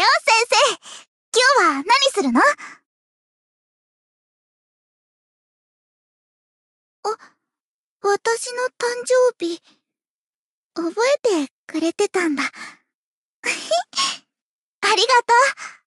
よ、先生今日は何するのあ、私の誕生日、覚えてくれてたんだ。ありがとう